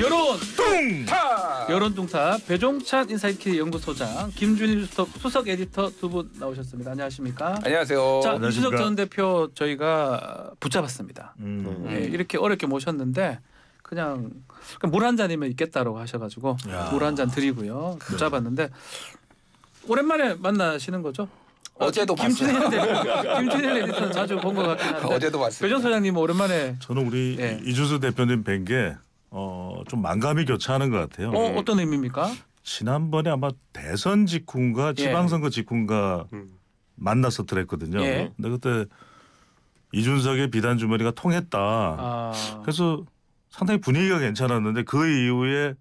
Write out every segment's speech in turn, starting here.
여론 뚱타 여론 뚱타 배종찬 인사이트 연구소장 김준일 수석, 수석 에디터 두 분 나오셨습니다. 안녕하십니까? 안녕하세요. 자 이준석 전 대표 저희가 붙잡았습니다. 음. 네, 이렇게 어렵게 모셨는데 그냥 그러니까 물한 잔이면 있겠다라고 하셔가지고 물 한 잔 드리고요. 네. 붙잡았는데 오랜만에 만나시는 거죠? 어, 어제도 김준일 봤어요. 김준일 에디터 자주 본 것 같긴 한데 어제도 봤어요. 배정 소장님 오랜만에 저는 우리 예. 네. 이준수 대표님 뵌게 어, 좀 만감이 교차하는 것 같아요. 어, 어떤 의미입니까? 지난번에 아마 대선 직후인가 예. 지방선거 직후인가 음. 만나서 들었거든요. 예. 근데 그때 이준석의 비단 주머니가 통했다. 아. 그래서 상당히 분위기가 괜찮았는데 그 이후에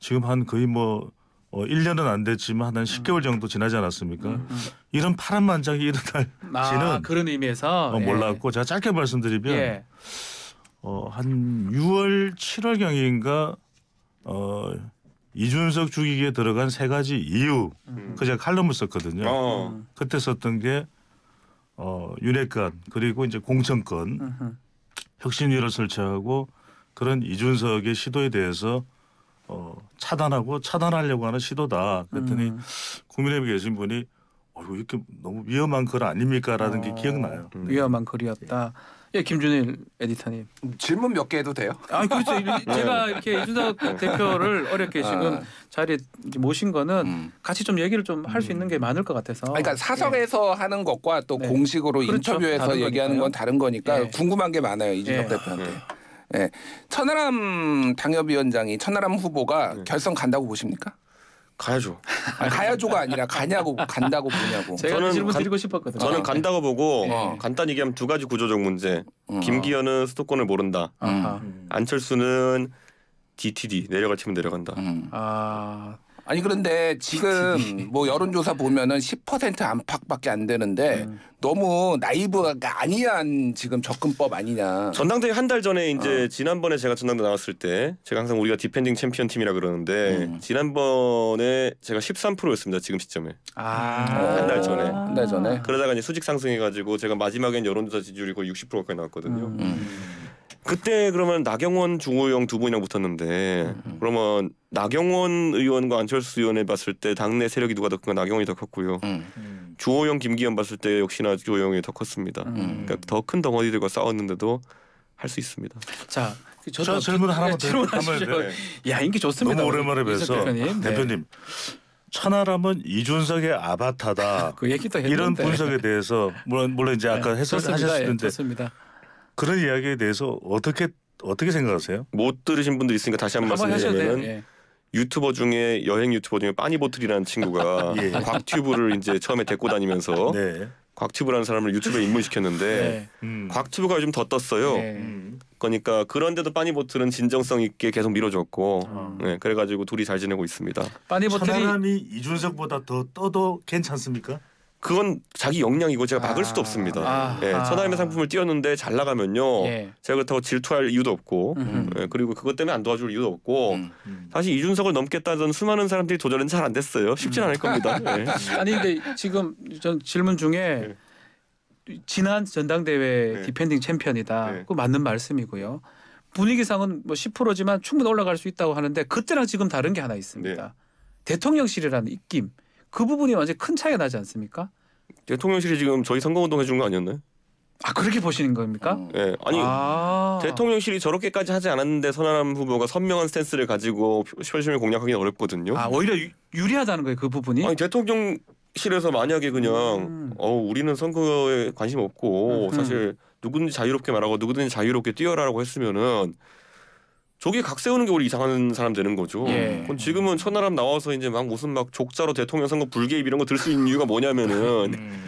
지금 한 거의 뭐 어, 1년은 안 됐지만 한 10개월 음. 정도 지나지 않았습니까? 음. 음. 이런 파란만장이 일어날지는 아, 그런 의미에서 어, 몰랐고 예. 제가 짧게 말씀드리면 예. 어, 한 6월 7월 경인가 어, 이준석 죽이기에 들어간 세 가지 이유 음. 그 제가 칼럼을 썼거든요. 어. 그때 썼던 게 어, 윤핵관 그리고 이제 공천권 혁신위를 설치하고 그런 이준석의 시도에 대해서 어, 차단하고 차단하려고 하는 시도다. 그랬더니 음. 국민의힘에 계신 분이 어, 이렇게 너무 위험한 걸 아닙니까라는 어, 게 기억나요. 음. 위험한 거리였다. 예. 예, 김준일 에디터님. 질문 몇 개 해도 돼요? 아, 그렇죠. 네. 제가 이렇게 이준석 네. 대표를 어렵게 지금 아. 자리에 모신 거는 음. 같이 좀 얘기를 좀 할수 음. 있는 게 음. 많을 것 같아서. 아 그러니까 사석에서 예. 하는 것과 또 네. 공식으로 그렇죠. 인터뷰에서 얘기하는 거니까요. 건 다른 거니까 예. 궁금한 게 많아요 이준석 예. 대표한테. 예. 예. 천하람 당협위원장이 천하람 후보가 네. 결선 간다고 보십니까? 가야죠. 아니, 가야죠가 아니라 가냐고 간다고 보냐고. 제가 저는 질문 간, 드리고 싶었거든요. 저는 네. 간다고 보고 네. 네. 간단히 얘기하면 두 가지 구조적 문제. 어. 김기현은 수도권을 모른다. 음. 안철수는 DTD 내려갈 치면 내려간다. 음. 아 아니 그런데 지금 뭐 여론조사 보면은 10% 안팎밖에 안 되는데 음. 너무 나이브가 아니한 지금 접근법 아니냐. 전당대회 한 달 전에 이제 어. 지난번에 제가 전당대 나왔을 때 제가 항상 우리가 디펜딩 챔피언 팀이라 그러는데 음. 지난번에 제가 13%였습니다 지금 시점에 아. 한 달 전에 한 달 전에 그러다가 이제 수직 상승해가지고 제가 마지막엔 여론조사 지지율이 거의 60% 가까이 나왔거든요. 음. 음. 그때 그러면 나경원 중호영 두 분이랑 붙었는데 음. 그러면 나경원 의원과 안철수 의원을 봤을 때 당내 세력이 누가 더 큰가 나경원이 더 컸고요. 음. 주호영 김기현 봤을 때 역시나 주호영이 더 컸습니다. 음. 그러니까 더 큰 덩어리들과 싸웠는데도 할 수 있습니다. 자, 그 저도 질문 그 하나만 드문하시죠 네. 야 인기 좋습니다. 너무 오랜만에 뵈서 대표님. 네. 천하람은 이준석의 아바타다. 그 이런 분석에 대해서 물론 물론 이제 아까 네, 해설하셨을텐데 그런 이야기에 대해서 어떻게 어떻게 생각하세요? 못 들으신 분들 있으니까 다시 한번 말씀드리면 예. 유튜버 중에 여행 유튜버 중에 빠니보틀이라는 친구가 예. 곽튜브를 이제 처음에 데리고 다니면서 네. 곽튜브라는 사람을 유튜브에 입문시켰는데 네. 음. 곽튜브가 요즘 더 떴어요. 네. 음. 그러니까 그런데도 빠니보틀은 진정성 있게 계속 밀어줬고 음. 네, 그래가지고 둘이 잘 지내고 있습니다. 빠니보틀이 사람이 이준석보다 더 떠도 괜찮습니까? 그건 자기 역량이고 제가 막을 아, 수도 없습니다. 아, 예, 아. 천하임의 상품을 띄웠는데 잘 나가면요. 예. 제가 그렇다고 질투할 이유도 없고 음. 예, 그리고 그것 때문에 안 도와줄 이유도 없고 음, 음. 사실 이준석을 넘겠다던 수많은 사람들이 도전은 잘 안 됐어요. 쉽진 음. 않을 겁니다. 예. 아니 근데 지금 전 질문 중에 예. 지난 전당대회 네. 디펜딩 챔피언이다. 네. 그 맞는 말씀이고요. 분위기상은 뭐 10%지만 충분히 올라갈 수 있다고 하는데 그때랑 지금 다른 게 하나 있습니다. 네. 대통령실이라는 입김. 그 부분이 완전 큰 차이가 나지 않습니까? 대통령실이 지금 저희 선거운동 해준 거 아니었나요? 아 그렇게 보시는 겁니까? 어. 예. 네. 아니 아 대통령실이 저렇게까지 하지 않았는데 선한 후보가 선명한 스탠스를 가지고 표심을 공략하기는 어렵거든요. 아 오히려 유, 리하다는 거예요 그 부분이? 아니 대통령실에서 만약에 그냥 음. 어 우리는 선거에 관심 없고 음. 사실 누구든지 자유롭게 말하고 누구든지 자유롭게 뛰어라라고 했으면은 조기 각 세우는 게 우리 이상한 사람 되는 거죠. 예. 그럼 지금은 천하람 나와서 이제 막 무슨 막 족자로 대통령 선거 불개입 이런 거 들 수 있는 이유가 뭐냐면은 음.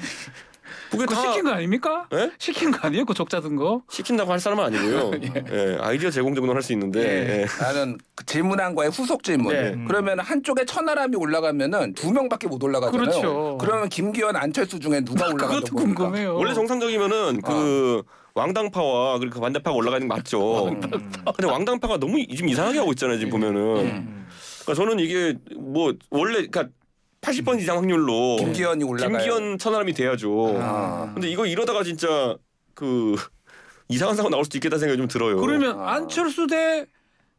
그게 다 시킨 거 아닙니까? 예? 시킨 거 아니에요? 그 족자 든 거? 시킨다고 할 사람은 아니고요. 예. 예. 아이디어 제공 제공을 할수 있는데 예. 예. 나는 그 질문한 거에 후속 질문. 네. 음. 그러면 한쪽에 천하람이 올라가면은 두 명밖에 못 올라가잖아요. 그렇죠. 그러면 김기현, 안철수 중에 누가 올라가는 겁니까? 궁금해요. 원래 정상적이면은 그 아. 왕당파와 그리고 그 반대파가 올라가는 게 맞죠. 근데 왕당파가 너무 좀 이상하게 하고 있잖아요. 지금 예. 보면은. 예. 그러니까 저는 이게 뭐 원래 그러니까 80번 이상 확률로 김기현이 올라가요. 김기현 천하람이 돼야죠. 아. 근데 이거 이러다가 진짜 그 이상한 상황 나올 수도 있겠다 생각이 좀 들어요. 그러면 안철수 대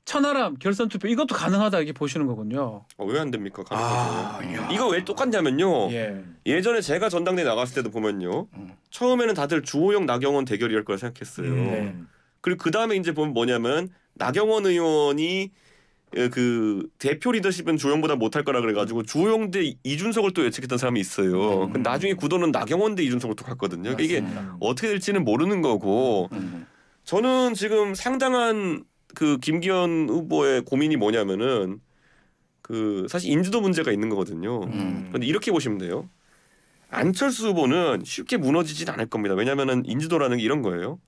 천하람 결선 투표 이것도 가능하다 이게 렇 보시는 거군요. 어, 아, 왜안 됩니까? 아, 야. 이거 왜 똑같냐면요. 예. 예전에 제가 전당대 회 나갔을 때도 보면요. 음. 처음에는 다들 주호영 나경원 대결이랄 걸 생각했어요. 음, 네. 그리고 그 다음에 이제 보면 뭐냐면 나경원 의원이 예, 그 대표 리더십은 주호영보다 못할 거라 그래가지고 주호영 대 이준석을 또 예측했던 사람이 있어요. 음. 그 나중에 구도는 나경원 대 이준석을 또 갔거든요. 그러니까 이게 어떻게 될지는 모르는 거고 음. 저는 지금 상당한 그 김기현 후보의 고민이 뭐냐면은 그 사실 인지도 문제가 있는 거거든요. 음. 그런데 이렇게 보시면 돼요. 안철수 후보는 쉽게 무너지진 않을 겁니다. 왜냐하면은 인지도라는 게 이런 거예요.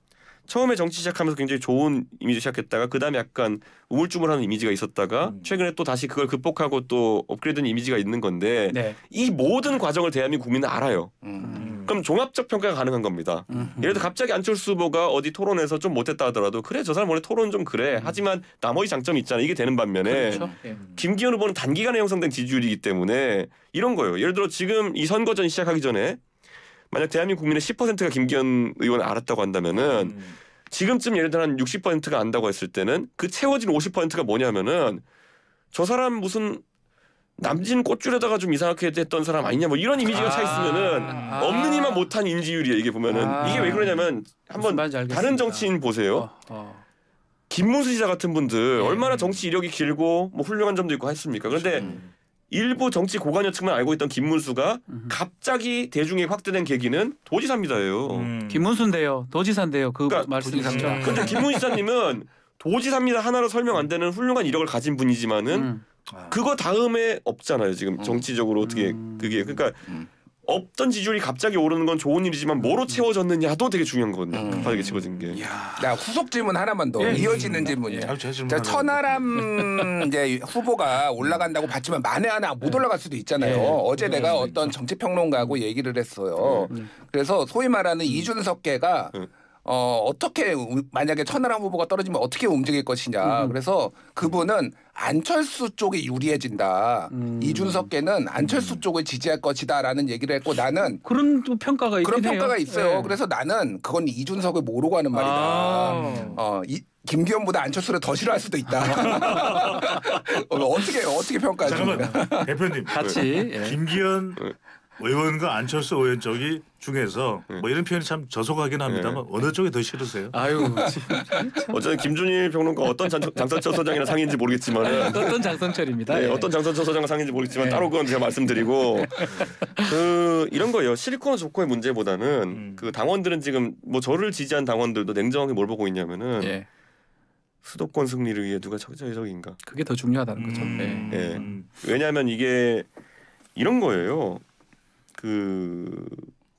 처음에 정치 시작하면서 굉장히 좋은 이미지 시작했다가 그다음에 약간 우물쭈물하는 이미지가 있었다가 음. 최근에 또 다시 그걸 극복하고 또 업그레이드된 이미지가 있는 건데 네. 이 모든 과정을 대한민국 국민은 알아요. 음. 음. 그럼 종합적 평가가 가능한 겁니다. 음. 예를 들어 갑자기 안철수 후보가 어디 토론에서 좀 못했다 하더라도 그래 저 사람 원래 토론 좀 그래 음. 하지만 나머지 장점이 있잖아 이게 되는 반면에 그렇죠. 예. 김기현 후보는 단기간에 형성된 지지율이기 때문에 이런 거예요. 예를 들어 지금 이 선거전이 시작하기 전에 만약 대한민국 국민의 10%가 김기현 의원 을 알았다고 한다면은 음. 지금쯤 예를 들어 한 60%가 안다고 했을 때는 그 채워진 50%가 뭐냐면은 저 사람 무슨 남진 꽃줄에다가 좀 이상하게 했던 사람 아니냐 뭐 이런 이미지가 아~ 차 있으면은 아~ 없는 이만 못한 인지율이에요 이게 보면은 아~ 이게 왜 그러냐면 한번 다른 정치인 보세요 어, 어. 김문수 지사 같은 분들 네. 얼마나 정치 이력이 길고 뭐 훌륭한 점도 있고 했습니까 그런데 음. 일부 정치 고관여층만 알고 있던 김문수가 갑자기 대중에 확대된 계기는 도지사입니다예요. 음. 김문수인데요. 도지사인데요. 그 그러니까 말씀이시죠. 도지사. 근데 네. 김문수사님은 도지사입니다 하나로 설명 안 되는 훌륭한 이력을 가진 분이지만은 음. 아. 그거 다음에 없잖아요. 지금 음. 정치적으로 어떻게 음. 그게 그러니까 음. 없던 지지율이 갑자기 오르는 건 좋은 일이지만 뭐로 음. 채워졌느냐도 되게 중요한 거거든요. 음. 급하게 채워진 게. 나 후속 질문 하나만 더 예. 이어지는 음. 질문이에요. 자, 제 질문 하 천하람 이제 후보가 올라간다고 봤지만 만에 하나 못 네. 올라갈 수도 있잖아요. 네. 어제 네. 내가 어떤 정치 평론가하고 얘기를 했어요. 그래서 소위 말하는 이준석계가 네. 어, 어떻게 만약에 천하람 후보가 떨어지면 어떻게 움직일 것이냐. 음. 그래서 그분은 안철수 쪽이 유리해진다. 음. 이준석계는 안철수 음. 쪽을 지지할 것이다라는 얘기를 했고 나는 그런 또 평가가 있긴 그런 평가가 해요. 있어요. 예. 그래서 나는 그건 이준석을 모르고 하는 말이다. 아. 어, 이, 김기현보다 안철수를 더 싫어할 수도 있다. 어, 어떻게 어떻게 평가하죠니까 잠깐만 대표님 같이 그 예. 김기현 네. 의원과 안철수 의원 쪽이 중에서 네. 뭐 이런 표현이 참 저속하긴 합니다만 네. 어느 쪽이 더 싫으세요? 아유 어쨌든 김준일 평론가 어떤 장, 장선철 소장이나 상인지 모르겠지만 어떤 장선철입니다. 네, 예. 어떤 장선철 소장 상인지 모르겠지만 예. 따로 그건 제가 말씀드리고 그 이런 거예요. 실리콘 조커의 문제보다는 음. 그 당원들은 지금 뭐 저를 지지한 당원들도 냉정하게 뭘 보고 있냐면은 예. 수도권 승리를 위해 누가 적자적인가. 그게 더 중요하다는 거죠. 음. 네. 네. 왜냐하면 이게 이런 거예요. 그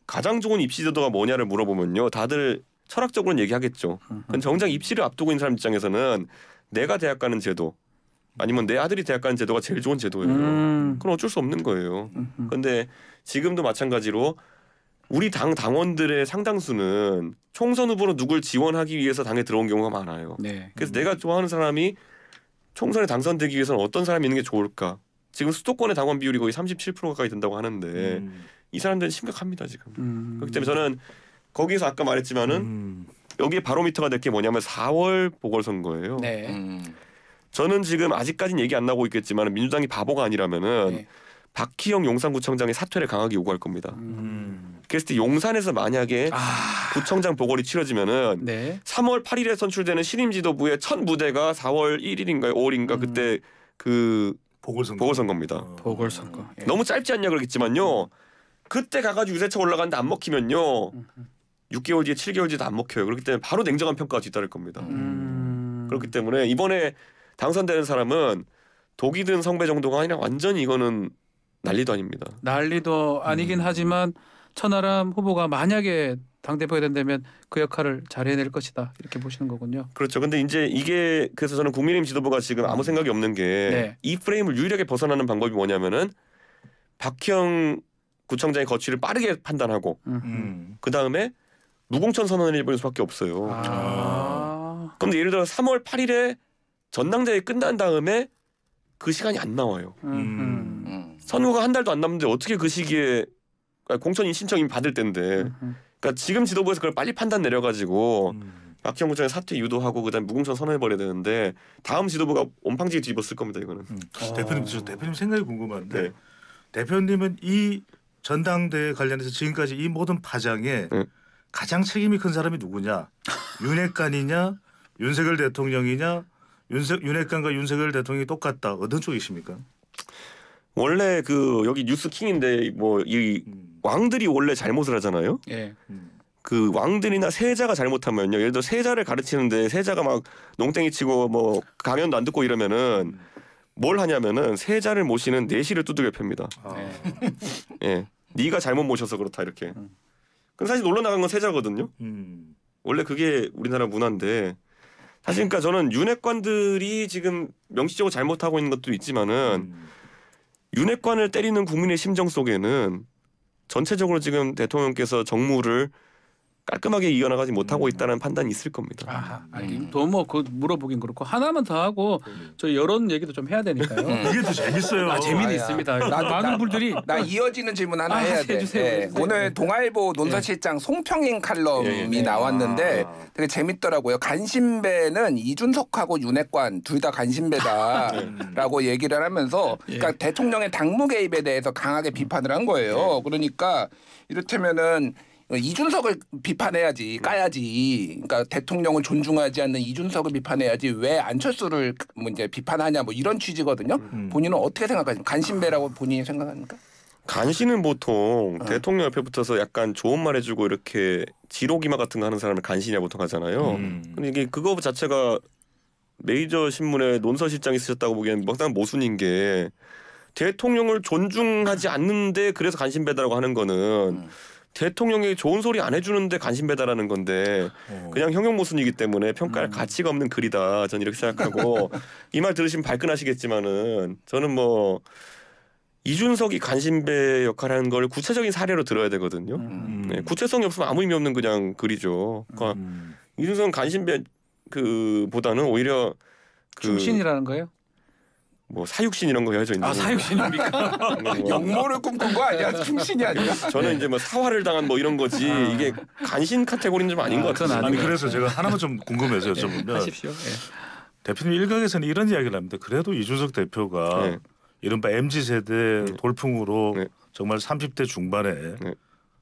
가장 좋은 입시 제도가 뭐냐를 물어보면요. 다들 철학적으로는 얘기하겠죠. 근데 정작 입시를 앞두고 있는 사람 입장에서는 내가 대학 가는 제도 아니면 내 아들이 대학 가는 제도가 제일 좋은 제도예요. 음. 그건 어쩔 수 없는 거예요. 근데 지금도 마찬가지로 우리 당 당원들의 상당수는 총선 후보로 누굴 지원하기 위해서 당에 들어온 경우가 많아요. 네. 그래서 음. 내가 좋아하는 사람이 총선에 당선되기 위해서는 어떤 사람이 있는 게 좋을까? 지금 수도권의 당원 비율이 거의 37% 가까이 된다고 하는데 음. 이 사람들은 심각합니다 지금. 음. 그렇기 때문에 저는 거기서 아까 말했지만은 음. 여기에 바로미터가 될 게 뭐냐면 4월 보궐선거예요. 네. 음. 저는 지금 아직까지는 얘기 안나고 있겠지만 민주당이 바보가 아니라면은 네. 박희영 용산구청장의 사퇴를 강하게 요구할 겁니다. 음. 음. 그랬을 때 용산에서 만약에 아... 구청장 보궐이 치러지면은 네. 3월 8일에 선출되는 신임 지도부의 첫 무대가 4월 1일인가요, 5월인가 그때 그 보궐선거. 보궐선거입니다. 아. 보궐선거. 예. 너무 짧지 않냐 그러겠지만요. 그때 가가지고 유세차 올라가는데 안 먹히면요. 6개월 뒤에 7개월 뒤에도 안 먹혀요. 그렇기 때문에 바로 냉정한 평가가 뒤따를 겁니다. 음. 그렇기 때문에 이번에 당선되는 사람은 독이든 성배 정도가 아니라 완전히 이거는 난리도 아닙니다. 난리도 아니긴 음. 하지만 천하람 후보가 만약에 당 대표가 된다면 그 역할을 잘 해낼 것이다 이렇게 보시는 거군요. 그렇죠. 근데 이제 이게 그래서 저는 국민의힘 지도부가 지금 아무 생각이 없는 게이 네. 프레임을 유일하게 벗어나는 방법이 뭐냐면은 박형 구청장의 거취를 빠르게 판단하고 음. 그 다음에 무공천 선언을 해버릴 수밖에 없어요. 아. 그런데 예를 들어 3월 8일에 전당대회 끝난 다음에 그 시간이 안 나와요. 음, 음. 음. 선거가 한 달도 안 남는데 어떻게 그 시기에 아, 공천인 신청이 받을 때인데. 그러니까 지금 지도부에서 그걸 빨리 판단 내려가지고 음. 박형 구장의 사퇴 유도하고 그다음 무공천 선언해버려야 되는데 다음 지도부가 온팡지게 뒤집었을 겁니다 이거는. 음. 아. 대표님 저 대표님 생각이 궁금한데 네. 대표님은 이 전당대회 관련해서 지금까지 이 모든 파장에 네. 가장 책임이 큰 사람이 누구냐? 윤핵관이냐? 윤석열 대통령이냐? 윤석 윤핵관과 윤석열 대통령이 똑같다. 어떤 쪽이십니까? 원래 그 여기 뉴스킹인데 뭐이 음. 왕들이 원래 잘못을 하잖아요. 예. 그 왕들이나 세자가 잘못하면요. 예를 들어 세자를 가르치는데 세자가 막 농땡이 치고 뭐 강연도 안 듣고 이러면은 뭘 하냐면은 세자를 모시는 내실을 두들겨 팹니다. 아. 예. 네가 잘못 모셔서 그렇다 이렇게. 음. 근데 사실 놀러 나간 건 세자거든요. 음. 원래 그게 우리나라 문화인데 사실 그러니까 저는 윤핵관들이 지금 명시적으로 잘못하고 있는 것도 있지만은 음. 윤핵관을 때리는 국민의 심정 속에는 전체적으로 지금 대통령께서 정무를 깔끔하게 이겨나가지 못하고 음. 있다는 판단이 있을 겁니다. 아, 더뭐 음. 그 물어보긴 그렇고 하나만 더 하고 음. 저 여론 얘기도 좀 해야 되니까요. 이게 더 재밌어요. 아, 재미는 아 있습니다. 나, 많은 분들이 나 이어지는 질문 하나 아, 해야 돼. 해주세요, 예. 네. 해 오늘 동아일보 네. 논설실장 송평인 칼럼이 예, 예, 예. 나왔는데 아. 되게 재밌더라고요. 간신배는 이준석하고 윤핵관 둘 다 간신배다라고 얘기를 하면서 예. 그러니까 예. 대통령의 당무 개입에 대해서 강하게 비판을 한 거예요. 그러니까 이를테면은 이준석을 비판해야지 네. 까야지. 그러니까 대통령을 존중하지 않는 이준석을 비판해야지 왜 안철수를 뭐 이제 비판하냐 뭐 이런 취지거든요. 음. 음. 본인은 어떻게 생각하십니 간신배라고 본인이 생각합니까? 간신은 보통 어. 대통령 옆에 붙어서 약간 좋은 말 해주고 이렇게 지로기마 같은 거 하는 사람을 간신이라 고 보통 하잖아요. 음. 근데 이게 그거 자체가 메이저 신문에 논설 실장이 쓰셨다고 보기엔 막상 모순인 게 대통령을 존중하지 않는데 그래서 간신배다라고 하는 거는 음. 대통령이 좋은 소리 안 해주는데 관심 배달하는 건데 어. 그냥 형용 모순이기 때문에 평가할 음. 가치가 없는 글이다. 저는 이렇게 생각하고 이 말 들으시면 발끈하시겠지만은 저는 뭐 이준석이 관심배 역할하는 걸 구체적인 사례로 들어야 되거든요. 음. 음. 네, 구체성이 없으면 아무 의미 없는 그냥 글이죠. 그러니까 음. 이준석은 관심배 그보다는 오히려 그 중신이라는 거예요? 뭐 사육신 이런 거 여져 있는 아 사육신입니까? 뭐 뭐. 영모를 꿈꾼 거 아니야? 충신이 아니야? 저는 네. 이제 뭐 사활을 당한 뭐 이런 거지 아. 이게 간신 카테고리는 좀 아닌 아, 것 같아요. 아니 그래서 제가 하나만 좀 궁금해서 네, 여쭤보면 네. 하십시오. 대표님 일각에서는 이런 이야기를 합니다. 그래도 이준석 대표가 네. 이른바 mz 세대 네. 돌풍으로 정말 30대 중반에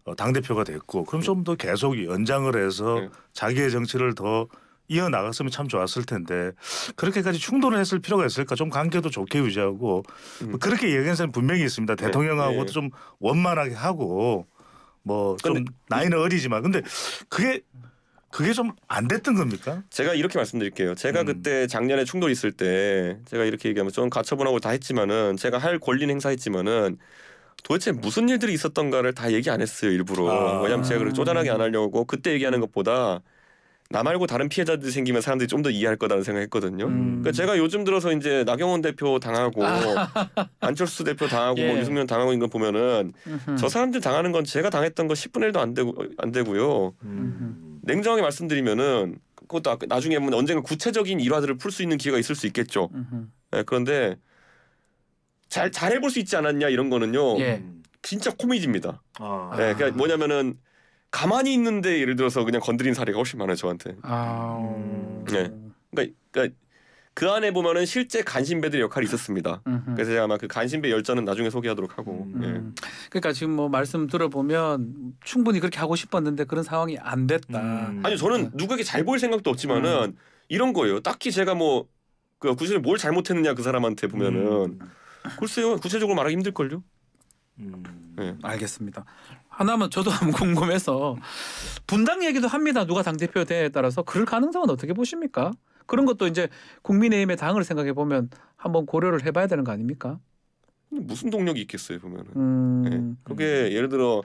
어, 당 대표가 됐고 그럼 좀 더 계속 연장을 해서 자기의 정치를 더 이어 나갔으면 참 좋았을 텐데 그렇게까지 충돌을 했을 필요가 있을까? 좀 관계도 좋게 유지하고 음. 뭐 그렇게 얘기한사람 분명히 있습니다. 네. 대통령하고도 네. 좀 원만하게 하고 뭐 좀 나이는 어리지만 근데 그게 그게 좀 안 됐던 겁니까? 제가 이렇게 말씀드릴게요. 제가 음. 그때 작년에 충돌 있을 때 제가 이렇게 얘기하면 좀 가처분하고 다 했지만은 제가 할 권리는 행사했지만은 도대체 무슨 일들이 있었던가를 다 얘기 안 했어요 일부러. 아. 왜냐면 제가 그걸 쪼잔하게 안 하려고 그때 얘기하는 것보다 나 말고 다른 피해자들이 생기면 사람들이 좀 더 이해할 거라는 생각했거든요. 음. 그러니까 제가 요즘 들어서 이제 나경원 대표 당하고 안철수 대표 당하고 뭐 예. 뭐 유승민 당하고 있는 거 보면은 저 사람들 당하는 건 제가 당했던 거 10분의 1도 안 되고 안 되고요. 음흠. 냉정하게 말씀드리면은 그것도 아, 나중에 보면 언젠가 구체적인 일화들을 풀 수 있는 기회가 있을 수 있겠죠. 네, 그런데 잘 잘해볼 수 있지 않았냐 이런 거는요. 예. 음. 진짜 코미디입니다. 아. 네, 그러니까 뭐냐면은 가만히 있는데 예를 들어서 그냥 건드린 사례가 훨씬 많아요 저한테. 아. 네. 그러니까, 그러니까 그 안에 보면은 실제 간신배들의 역할이 있었습니다. 음흠. 그래서 제가 아마 그 간신배 열전은 나중에 소개하도록 하고. 음. 예. 그러니까 지금 뭐 말씀 들어보면 충분히 그렇게 하고 싶었는데 그런 상황이 안 됐다. 음. 아니 저는 네. 누구에게 잘 보일 생각도 없지만은 음. 이런 거예요. 딱히 제가 뭐 그 구체적으로 뭘 잘못했느냐 그 사람한테 보면은 음. 글쎄요 구체적으로 말하기 힘들걸요. 음, 네. 알겠습니다. 하나만 저도 한번 궁금해서 분당 얘기도 합니다. 누가 당 대표 되에 따라서 그럴 가능성은 어떻게 보십니까? 그런 것도 이제 국민의힘의 당을 생각해 보면 한번 고려를 해봐야 되는 거 아닙니까? 음, 무슨 동력이 있겠어요 보면은. 음... 네. 그게 예를 들어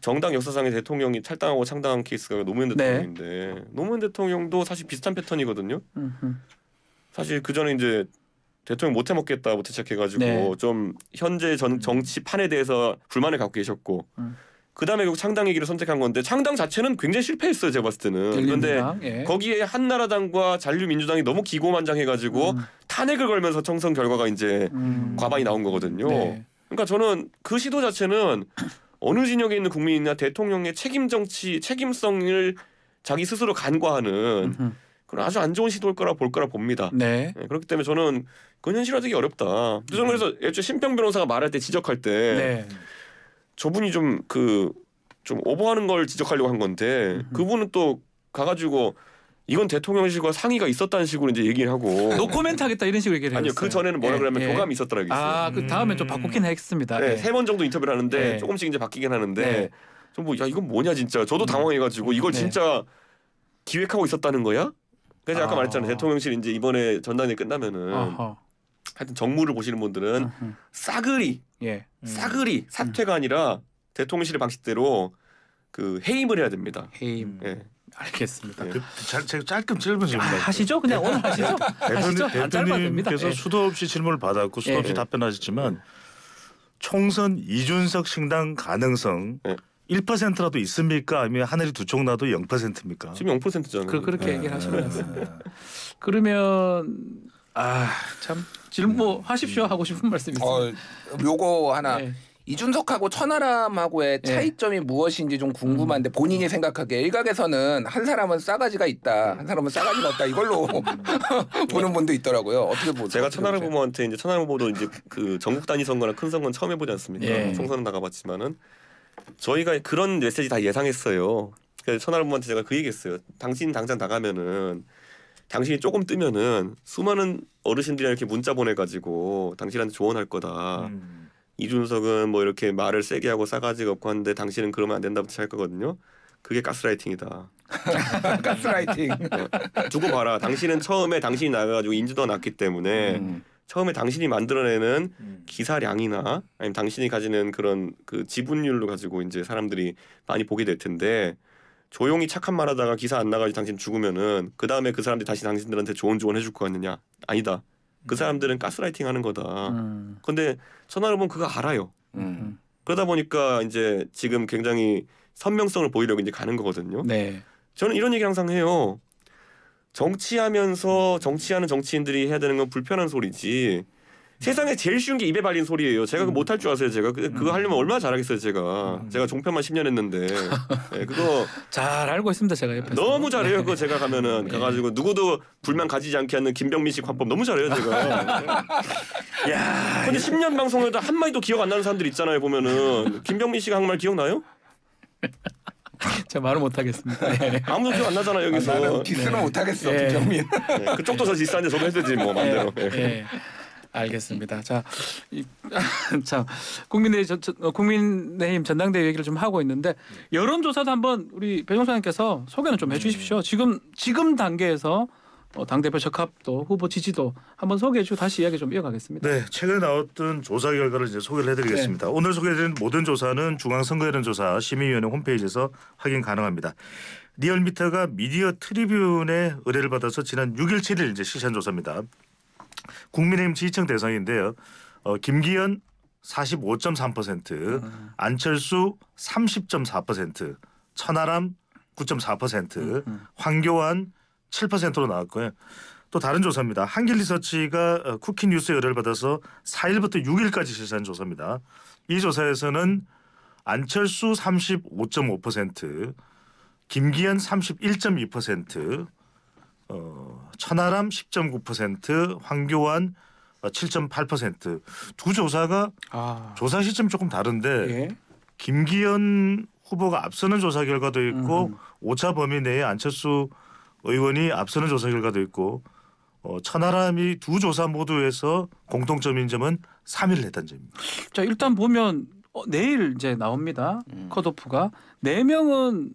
정당 역사상의 대통령이 탈당하고 창당한 케이스가 노무현 네. 대통령인데 네. 노무현 대통령도 사실 비슷한 패턴이거든요. 음흠. 사실 그 전에 이제 대통령 못 해먹겠다고 대책해가지고 네. 좀 현재 전 정치판에 대해서 불만을 갖고 계셨고 음. 그다음에 결국 창당의 길을 선택한 건데 창당 자체는 굉장히 실패했어요 제가 봤을 때는 그런데 예. 거기에 한나라당과 잔류민주당이 너무 기고만장해가지고 음. 탄핵을 걸면서 총선 결과가 이제 음. 과반이 나온 거거든요 네. 그러니까 저는 그 시도 자체는 어느 진영에 있는 국민이나 대통령의 책임 정치 책임성을 자기 스스로 간과하는 그런 아주 안 좋은 시도일 거라 볼 거라 봅니다. 네. 네. 그렇기 때문에 저는 그건 현실화되기 어렵다. 저 음. 그래서 애초에 신평 변호사가 말할 때 지적할 때 네. 저분이 좀 그좀 그, 오버하는 걸 지적하려고 한 건데 그분은 또 가가지고 이건 대통령실과 상의가 있었다는 식으로 이제 얘기를 하고 노코멘트 하겠다 이런 식으로 얘기를 아니요 했어요. 그 전에는 뭐라 예, 그러면 예. 교감이 있었더라 아, 그요 아그 음. 다음에 좀 바꾸긴 했습니다. 네, 예. 세번 정도 인터뷰를 하는데 예. 조금씩 이제 바뀌긴 하는데 예. 좀뭐야 이건 뭐냐 진짜 저도 음. 당황해가지고 이걸 네. 진짜 기획하고 있었다는 거야? 그래서 아. 아까 말했잖아요 대통령실 이제 이번에 전당대 회 끝나면은 아하. 하여튼 정무를 보시는 분들은 아하. 싸그리 예. 싸그리 음. 사퇴가 음. 아니라 대통령실 방식대로 그 해임을 해야 됩니다. 해임. 예. 알겠습니다. 예. 그, 자, 제가 짧은 질문 좀 아, 하시죠. 그냥 오늘 하시죠. 하시죠. 대표님께서 예. 수도 없이 질문을 받았고 수도 없이 예. 답변하셨지만 총선 이준석 신당 가능성 네. 예. 1%라도 있습니까? 아니면 하늘이 두 쪽 나도 0%입니까? 지금 0%잖아요. 그, 그렇게 네. 얘기를 하시면서. 그러면 아참 지금 뭐 하십시오 하고 싶은 말씀 어, 있어요. 요거 하나 네. 이준석하고 천하람하고의 네. 차이점이 무엇인지 좀 궁금한데 음. 본인이 음. 생각하기에 일각에서는 한 사람은 싸가지가 있다, 네. 한 사람은 싸가지가 없다 이걸로 보는 네. 분도 있더라고요. 어떻게 보세요? 제가 천하람 후보한테 이제 천하람 후보도 이제 그 전국 단위 선거나 큰 선거는 처음 해보지 않습니까? 예. 총선은 나가봤지만은 저희가 그런 메시지 다 예상했어요. 그래서 천하람 후보한테 제가 그 얘기했어요. 당신 당장 나가면은 당신이 조금 뜨면은 수많은 어르신들이 이렇게 문자 보내가지고 당신한테 조언할 거다. 음. 이준석은 뭐 이렇게 말을 세게 하고 싸가지가 없고 하는데 당신은 그러면 안 된다고 할 거거든요. 그게 가스라이팅이다. 가스라이팅. 네. 두고 봐라. 당신은 처음에 당신이 나가가지고 인지도 났기 때문에 음. 처음에 당신이 만들어내는 음. 기사량이나 아니면 당신이 가지는 그런 그 지분율로 가지고 이제 사람들이 많이 보게 될 텐데 조용히 착한 말 하다가 기사 안 나가지 당신 죽으면은 그 다음에 그 사람들이 다시 당신들한테 좋은 조언 해줄 거 아니냐 아니다 그 음. 사람들은 가스라이팅 하는 거다 음. 근데 천하람은 그거 알아요 음. 그러다 보니까 이제 지금 굉장히 선명성을 보이려고 이제 가는 거거든요 네. 저는 이런 얘기 항상 해요 정치하면서 정치하는 정치인들이 해야 되는 건 불편한 소리지 세상에 제일 쉬운 게 입에 발린 소리예요. 제가 그거 음. 못할 줄 아세요, 제가. 그- 그거 음. 하려면 얼마나 잘하겠어요, 제가. 음. 제가 종편만 10년 했는데. 예, 그거 잘 알고 있습니다 제가 옆에서. 너무 잘해요. 그거 네. 제가 가면은 네. 가가지고 누구도 불만 가지지 않게 하는 김병민씨관법 너무 잘해요 제가. 야, 근데 10년 방송에도 한 마디도 기억 안 나는 사람들 있잖아요 보면은 김병민 씨가 한 말 기억나요? 제가 말을 못 하겠습니다. 네. 아무도 기억 안 나잖아요 아, 나는 여기서. 디스는 네. 못하겠어 예. 김정민. 네, 그쪽도 저 디스한데 저도 했었지뭐만음대로 예. 예. 알겠습니다. 자, 이, 참 국민의 어, 국민의힘 전당대회 얘기를 좀 하고 있는데 여론조사도 한번 우리 배종사님께서 소개는 좀 네. 해주십시오. 지금 지금 단계에서 어, 당대표 적합도 후보 지지도 한번 소개해 주고 다시 이야기 좀 이어가겠습니다. 네, 최근 나왔던 조사 결과를 이제 소개를 해드리겠습니다. 네. 오늘 소개된 모든 조사는 중앙선거여론조사 시민위원회 홈페이지에서 확인 가능합니다. 리얼미터가 미디어 트리뷴의 의뢰를 받아서 지난 6일 7일 이제 실시한 조사입니다. 국민의힘 지지층 대상인데요. 어, 김기현 45.3%, 음. 안철수 30.4%, 천하람 9.4%, 음, 음, 황교안 7%로 나왔고요. 또 다른 조사입니다. 한길리서치가 어, 쿠키 뉴스 의뢰를 받아서 4일부터 6일까지 실시한 조사입니다. 이 조사에서는 안철수 35.5%, 김기현 31.2%, 어, 천하람 10.9%, 황교안 7.8%두 조사가 아. 조사 시점 조금 다른데 예? 김기현 후보가 앞서는 조사 결과도 있고 음. 오차 범위 내에 안철수 의원이 앞서는 조사 결과도 있고 어, 천하람이 두 조사 모두에서 공통점인 점은 3일 했단 점입니다. 자 일단 보면 어, 내일 이제 나옵니다. 음. 컷오프가 네 명은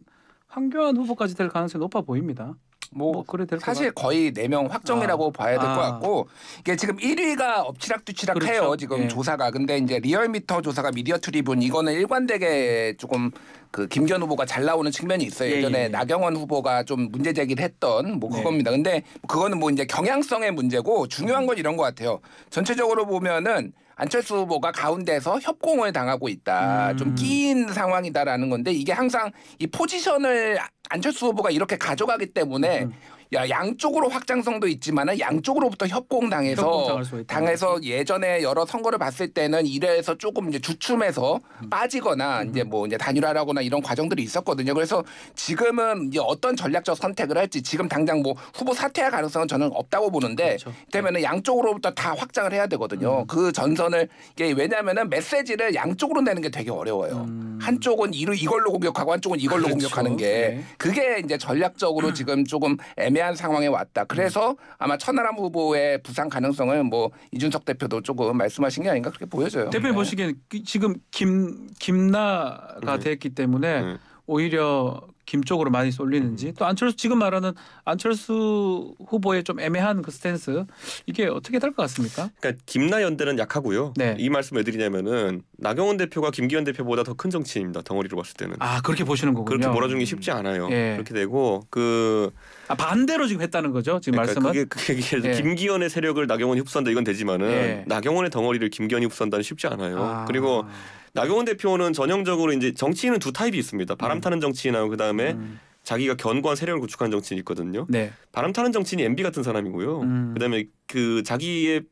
황교안 후보까지 될 가능성이 높아 보입니다. 뭐, 뭐 그래 사실 같... 거의 네 명 확정이라고 아. 봐야 될것 아. 같고 이게 지금 1위가 엎치락뒤치락 그렇죠. 해요. 지금 예. 조사가. 근데 이제 리얼미터 조사가 미디어 트리븐 이거는 일관되게 조금 그 김기현 후보가 잘 나오는 측면이 있어요. 예, 예전에 예, 예, 나경원 후보가 좀 문제 제기를 했던 뭐 네. 그겁니다. 근데 그거는 뭐 이제 경향성의 문제고 중요한 음. 건 이런 것 같아요. 전체적으로 보면은 안철수 후보가 가운데서 협공을 당하고 있다. 음. 좀 끼인 상황이다라는 건데 이게 항상 이 포지션을 안철수 후보가 이렇게 가져가기 때문에 음. 야, 양쪽으로 확장성도 있지만은 양쪽으로부터 협공당해서 당해서 예전에 여러 선거를 봤을 때는 이래서 조금 이제 주춤해서 음. 빠지거나 음. 이제 뭐 이제 단일화라거나 이런 과정들이 있었거든요. 그래서 지금은 이제 어떤 전략적 선택을 할지 지금 당장 뭐 후보 사퇴할 가능성은 저는 없다고 보는데 그렇죠. 되면은 네. 양쪽으로부터 다 확장을 해야 되거든요. 음. 그 전선을 이게 왜냐면은 메시지를 양쪽으로 내는 게 되게 어려워요. 음. 한쪽은 이로 이걸로 공격하고 한쪽은 이걸로 그렇죠. 공격하는 게 네. 그게 이제 전략적으로 음. 지금 조금 애매 애매한 상황에 왔다. 음. 그래서 음. 아마 천하람 후보의 부상 가능성은뭐 이준석 대표도 조금 말씀하신 게 아닌가 그렇게 보여져요. 대표 네. 보시기엔 지금 김 김나가 음. 네. 됐기 때문에 음. 오히려 김 쪽으로 많이 쏠리는지 음. 또 안철수 지금 말하는 안철수 후보의 좀 애매한 그 스탠스 이게 어떻게 될 것 같습니까? 그러니까 김나 연대는 약하고요. 네. 이 말씀 왜 드리냐면은 나경원 대표가 김기현 대표보다 더 큰 정치인입니다. 덩어리로 봤을 때는. 아 그렇게 보시는 거군요. 그렇게 몰아주는 게 쉽지 않아요. 예. 그렇게 되고 그 아, 반대로 지금 했다는 거죠. 지금 그러니까 말씀한 그게, 그게 예. 김기현의 세력을 나경원이 흡수한다 이건 되지만은 예. 나경원의 덩어리를 김기현이 흡수한다는 쉽지 않아요. 아. 그리고 나경원 대표는 전형적으로 이제 정치인은 두 타입이 있습니다. 바람 음. 타는 정치인하고 그다음에 음. 자기가 견고한 세력을 구축한 정치인이 있거든요. 네. 바람 타는 정치인이 MB 같은 사람이고요. 음. 그다음에 그 자기의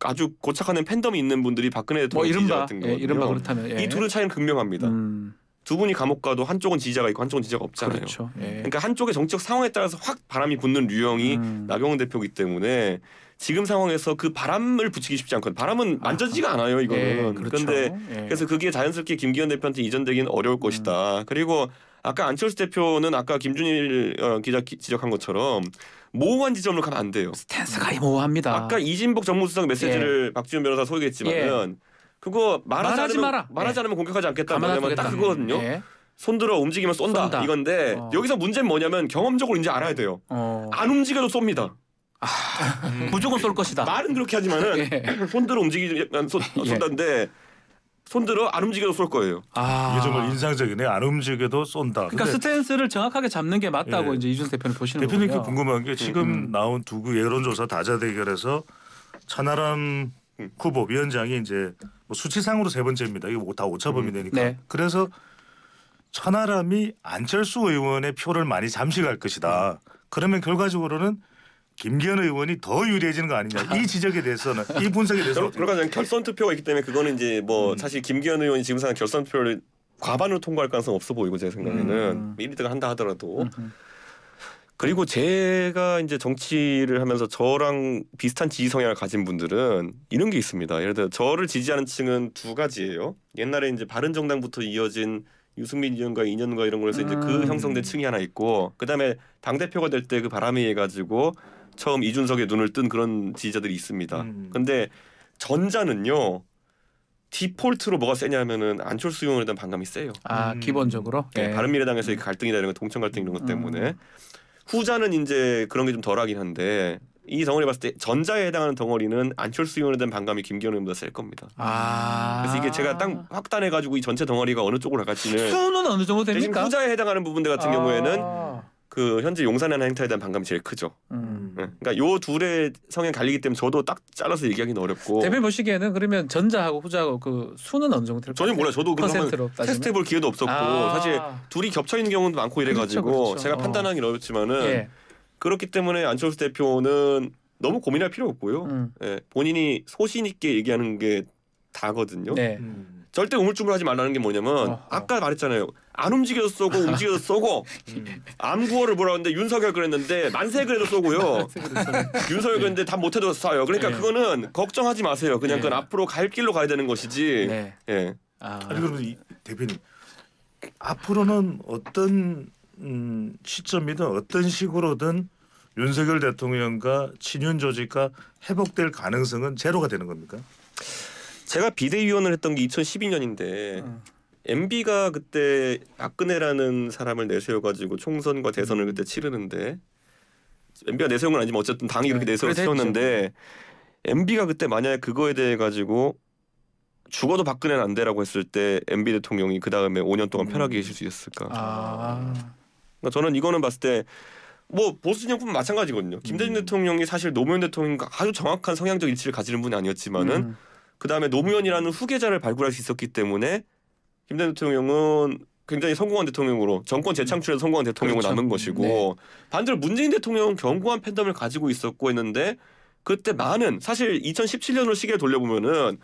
아주 고착하는 팬덤이 있는 분들이 박근혜 대통령 뭐 이른바, 같은 거. 예, 이른바 그렇다면 예. 이 둘의 차이는 극명합니다. 음. 두 분이 감옥 가도 한쪽은 지지자가 있고 한쪽은 지지자가 없잖아요. 그렇죠. 예. 그러니까 한쪽의 정치적 상황에 따라서 확 바람이 붙는 유형이 음. 나경원 대표이기 때문에 지금 상황에서 그 바람을 붙이기 쉽지 않거든요. 바람은 만져지가 아, 않아요, 예, 이거는. 예, 그렇데 그렇죠. 예. 그래서 그게 자연스럽게 김기현 대표한테 이전되기는 어려울 음. 것이다. 음. 그리고 아까 안철수 대표는 아까 김준일 어, 기자 기, 지적한 것처럼 모호한 지점으로 가면 안 돼요. 스탠스가 모호합니다. 아까 이진복 정무수석 메시지를 예. 박지훈 변호사 소개했지만은 예. 그거 말하지, 말하지 않으면, 마라. 말하지 예. 않으면 공격하지 않겠다. 뭐냐면 딱 그거거든요. 예. 손들어 움직이면 쏜다, 쏜다. 이건데 어. 여기서 문제는 뭐냐면 경험적으로 이제 알아야 돼요. 어. 안 움직여도 쏩니다. 아, 무조건 쏠 것이다. 말은 그렇게 하지만은 예. 손들어 움직이면 쏜, 예. 쏜다는데 손들어 안 움직여도 쏠 거예요. 아. 이게 정말 인상적이네. 안 움직여도 쏜다. 그러니까 스탠스를 정확하게 잡는 게 맞다고 예. 이제 이준 대표는 보시는 거예요. 대표님께 그 궁금한 게 지금 음. 음. 나온 두구 그 여론조사 다자 대결에서 차나람 구보위원장이 이제 뭐 수치상으로 세 번째입니다. 이거 뭐 다 오차범위 음, 되니까. 네. 그래서 천하람이 안철수 의원의 표를 많이 잠식할 것이다. 음. 그러면 결과적으로는 김기현 의원이 더 유리해지는 거 아니냐 이 지적에 대해서는 이 분석에 대해서 그러니까 저는 결선 투표가 있기 때문에 그거는 이제 뭐 음. 사실 김기현 의원이 지금 상황 결선 투표를 과반으로 통과할 가능성 없어 보이고 제 생각에는 음. 1위등 음. 한다 하더라도 음. 그리고 제가 이제 정치를 하면서 저랑 비슷한 지지 성향을 가진 분들은 이런 게 있습니다. 예를 들어 저를 지지하는 층은 두 가지예요. 옛날에 이제 바른 정당부터 이어진 유승민 의원과 이연과 이런 걸해서 음. 이제 그 음. 형성된 층이 하나 있고 그다음에 당 대표가 될 때 그 바람에 의해 가지고 처음 이준석의 눈을 뜬 그런 지지자들이 있습니다. 음. 근데 전자는요. 디폴트로 뭐가 세냐면은 안철수 의원에 대한 반감이 세요. 아 음. 기본적으로. 네, 네. 바른미래당에서의 음. 갈등이나 이런 거, 동천 갈등 이런 것 음. 때문에. 음. 후자는 이제 그런 게 좀 덜하긴 한데 이 덩어리 봤을 때 전자에 해당하는 덩어리는 안철수 의원에 대한 반감이 김기현 의원보다 셀 겁니다. 아. 그래서 이게 제가 딱 확단해가지고 이 전체 덩어리가 어느 쪽으로 갈지는 수는 어느 정도 됩니까? 대신 후자에 해당하는 부분들 같은 아. 경우에는 그 현재 용산에 하는 행태에 대한 반감이 제일 크죠. 음. 네. 그러니까 요 둘의 성향 갈리기 때문에 저도 딱 잘라서 얘기하기는 어렵고. 대표 보시기에는 그러면 전자하고 후자하고 그 수는 어느 정도 될까 전혀 몰라요. 저도 그런 테스트해 볼 기회도 없었고 아. 사실 둘이 겹쳐 있는 경우도 많고 이래가지고 그렇죠, 그렇죠. 제가 판단하기는 어. 렵지만은 예. 그렇기 때문에 안철수 대표는 너무 고민할 필요 없고요. 음. 예. 본인이 소신 있게 얘기하는 게 다거든요. 네. 음. 절대 우물쭈물하지 말라는 게 뭐냐면 어허. 아까 말했잖아요. 안 움직여서 쏘고 움직여서 쏘고 암구호를 뭐라 하는데 윤석열 그랬는데 만세 그래도 쏘고요. 윤석열 그랬는데 다 못해도 쏴요. 그러니까 네. 그거는 걱정하지 마세요. 그냥 그 앞으로 갈 길로 가야 되는 것이지. 네. 예. 아, 그러면 대표님 앞으로는 어떤 음, 시점이든 어떤 식으로든 윤석열 대통령과 친윤 조직과 회복될 가능성은 제로가 되는 겁니까? 제가 비대위원을 했던 게 2012년인데 음. MB가 그때 박근혜라는 사람을 내세워가지고 총선과 대선을 그때 치르는데 MB가 내세운 건 아니지만 어쨌든 당이 그렇게 네, 내세웠는데 MB가 그때 만약에 그거에 대해 가지고 죽어도 박근혜는 안되라고 했을 때 MB 대통령이 그 다음에 5년 동안 음. 편하게 계실 수 있을까? 아. 그러니까 저는 이거는 봤을 때. 뭐 보수 진영뿐 마찬가지거든요. 김대중 음. 대통령이 사실 노무현 대통령과 아주 정확한 성향적 일치를 가지는 분이 아니었지만은 음. 그 다음에 노무현이라는 후계자를 발굴할 수 있었기 때문에 김대중 대통령은 굉장히 성공한 대통령으로 정권 재창출에 음. 성공한 대통령으로 그렇죠. 남은 것이고 네. 반대로 문재인 대통령은 견고한 팬덤을 가지고 있었고 했는데 그때 많은 사실 2017년으로 시계를 돌려보면은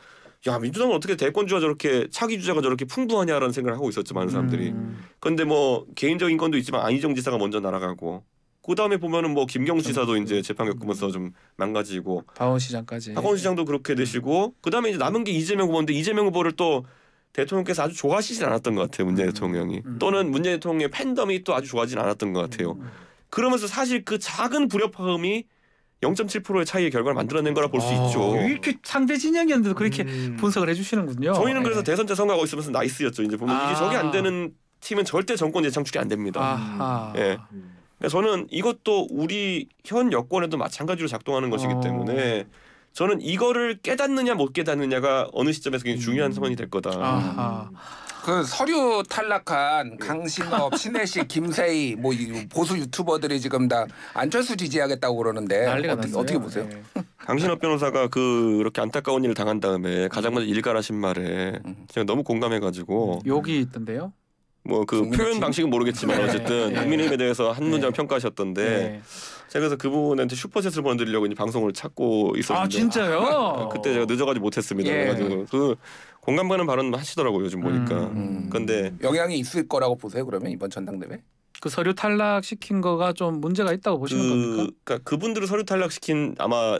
야 민주당은 어떻게 대권주가 저렇게 차기 주자가 저렇게 풍부하냐라는 생각을 하고 있었지 많은 사람들이 음. 그런데 뭐 개인적인 건도 있지만 안희정 지사가 먼저 날아가고 그 다음에 보면은 뭐 김경수 그렇죠. 지사도 이제 재판 겪으면서 좀 망가지고 박원시장까지 박원시장도 그렇게 되시고 그 다음에 이제 남은 게 이재명 후보인데 이재명 후보를 또 대통령께서 아주 좋아하시진 않았던 것 같아요. 문재인 음. 대통령이 음. 또는 문재인 대통령의 팬덤이 또 아주 좋아하진 않았던 것 같아요. 음, 그러면서 사실 그 작은 불협화음이 0.7%의 차이의 결과를 만들어낸 거라 볼수 아, 있죠. 이렇게 상대 진영이었는데도 그렇게 음. 분석을 해주시는군요. 저희는 그래서 네. 대선 때 선거하고 있으면서 나이스였죠. 이제 보면 아. 이게 저게 안 되는 팀은 절대 정권 재창출이 안 됩니다. 예. 그러니까 저는 이것도 우리 현 여권에도 마찬가지로 작동하는 것이기 어. 때문에 저는 이거를 깨닫느냐 못 깨닫느냐가 어느 시점에서 굉장히 중요한 상황이 음. 될 거다. 아하. 그 서류 탈락한 강신업, 신혜식, 김세희 뭐 보수 유튜버들이 지금 다 안철수 지지하겠다고 그러는데 어떻게, 어떻게, 보세요? 네. 강신업 변호사가 그 이렇게 안타까운 일을 당한 다음에 가장 음. 먼저 일갈하신 말에 음. 제가 너무 공감해가지고 여기 있던데요. 뭐그 표현 방식은 모르겠지만 네. 어쨌든 네. 국민의힘에 대해서 한 네. 문장 평가하셨던데 제가 그래서 그분한테 슈퍼셋을 보내드리려고 이제 방송을 찾고 있었는데 아 진짜요? 그때 제가 늦어가지 못했습니다. 예. 그래가지고 그 공감 가는 발언 뭐 하시더라고요 요즘 보니까. 음, 음. 근데 영향이 있을 거라고 보세요 그러면 이번 전당대회? 그 서류 탈락 시킨 거가 좀 문제가 있다고 보시는 그, 겁니까? 그러니까 그분들을 서류 탈락 시킨 아마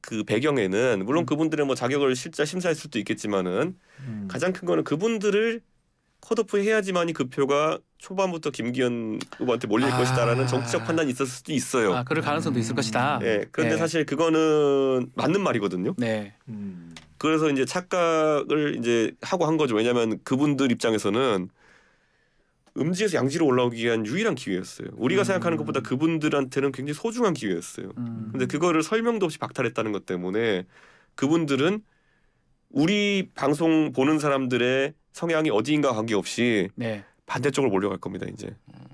그 배경에는 물론 음. 그분들의 뭐 자격을 실제 심사했을 수도 있겠지만은 음. 가장 큰 거는 그분들을 컷오프 해야지만이 그 표가 초반부터 김기현 후보한테 몰릴 아. 것이다라는 정치적 판단이 있었을 수도 있어요. 아, 그럴 가능성도 있을 음. 것이다. 네, 그런데 네. 사실 그거는 맞는 말이거든요. 네. 음. 그래서 이제 착각을 이제 하고 한 거죠. 왜냐하면 그분들 입장에서는 음지에서 양지로 올라오기 위한 유일한 기회였어요. 우리가 음. 생각하는 것보다 그분들한테는 굉장히 소중한 기회였어요. 음. 근데 그거를 설명도 없이 박탈했다는 것 때문에 그분들은 우리 방송 보는 사람들의 성향이 어디인가 관계없이 네. 반대쪽으로 몰려갈 겁니다 이제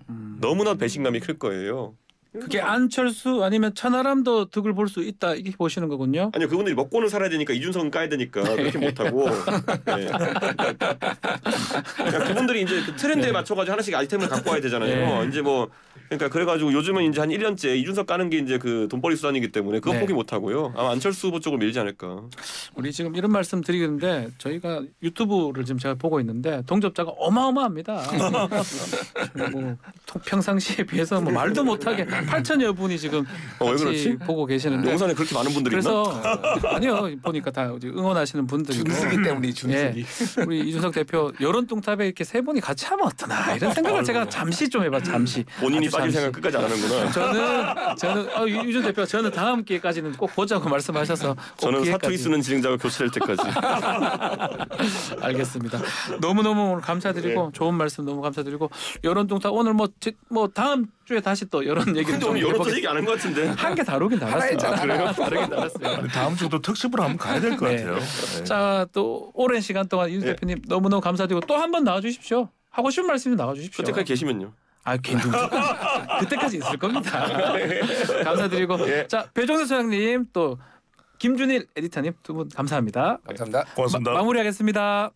음. 너무나 배신감이 클 거예요. 그게 안철수 아니면 천하람도 득을 볼 수 있다 이렇게 보시는 거군요. 아니요 그분들이 먹고는 살아야 되니까 이준석은 까야 되니까 그렇게 네. 못하고 네. 그러니까 그분들이 이제 그 트렌드에 네. 맞춰가지고 하나씩 아이템을 갖고 와야 되잖아요. 네. 이제 뭐 그러니까 그래가지고 요즘은 이제 한 1년째 이준석 까는 게 이제 그 돈벌이 수단이기 때문에 그거 네. 포기 못 하고요. 아마 안철수 후보 쪽으로 밀지 않을까. 우리 지금 이런 말씀 드리는데 저희가 유튜브를 지금 제가 보고 있는데 동접자가 어마어마합니다. 뭐 평상시에 비해서 뭐 말도 못하게 8천여 분이 지금 어, 같 그렇지? 보고 계시는데 용산에 그렇게 많은 분들이 그래서 있나? 아니요 보니까 다 응원하시는 분들이 준수기 때문에 준수기 예, 우리 이준석 대표 여론 똥탑에 이렇게 세 분이 같이 하면 어떠나 이런 생각을 제가 잠시 좀 해봐 잠시 본인이 아, 빠진 생각 끝까지 안 하는구나. 저는 저는 어, 유준 대표 저는 다음 기회까지는 꼭 보자고 말씀하셔서 저는 기회까지. 사투리 쓰는 진행자가 교체될 때까지. 알겠습니다. 너무 너무 오늘 감사드리고 네. 좋은 말씀 너무 감사드리고 여론 동타 오늘 뭐뭐 뭐 다음 주에 다시 또 여론 얘기 좀 오늘 여론 얘기 안한것 같은데 한개 아, 아, 다루긴 다뤘어요. 아, 그래요? 다루긴 다뤘어요. 다음 주도 특집으로 한번 가야 될것 네. 같아요. 네. 자또 오랜 시간 동안 유 네. 대표님 너무 너무 감사드리고 또 한 번 나와주십시오. 하고 싶은 말씀 좀 나와주십시오. 그때까지 계시면요. 아, 괜찮 그때까지 있을 겁니다. 감사드리고 예. 자 배종수 소장님 또 김준일 에디터님 두 분 감사합니다. 감사합니다. 고맙습니다. 마, 마무리하겠습니다.